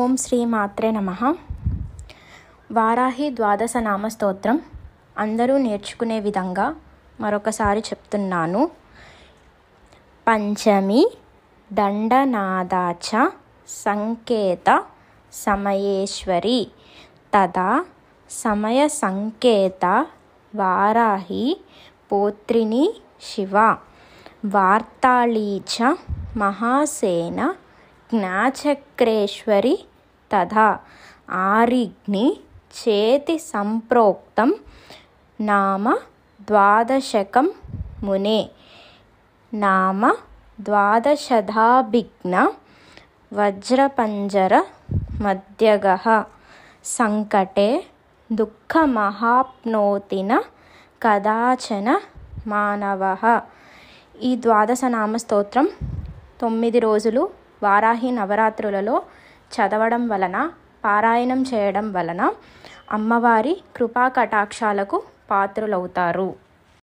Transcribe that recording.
ఓం శ్రీ మాత్రే నమ వారాహి ద్వాదశ నామ స్తోత్రం అందరూ నేర్చుకునే విధంగా మరొకసారి చెప్తున్నాను పంచమి దండనాదాచ సంకేత సమయేశ్వరి తదా సమయ సంకేత వారాహి పోత్రిని శివ వార్తాళీచ మహాసేన జ్ఞాచక్రేశ్వరి తథా ఆరిగ్ని చేతి సంప్రోక్తం నామ ద్వాదశకం మునే నామ ద్వాదశాభిఘ్న వజ్రపంజర మధ్యగ సంకటే దుఃఖమహాప్నోతిన కదాచన మానవ ఈ ద్వాదశ నామ స్తోత్రం తొమ్మిది రోజులు వారాహి నవరాత్రులలో చదవడం వలన పారాయణం చేయడం వలన అమ్మవారి కృపా కటాక్షాలకు పాత్రులవుతారు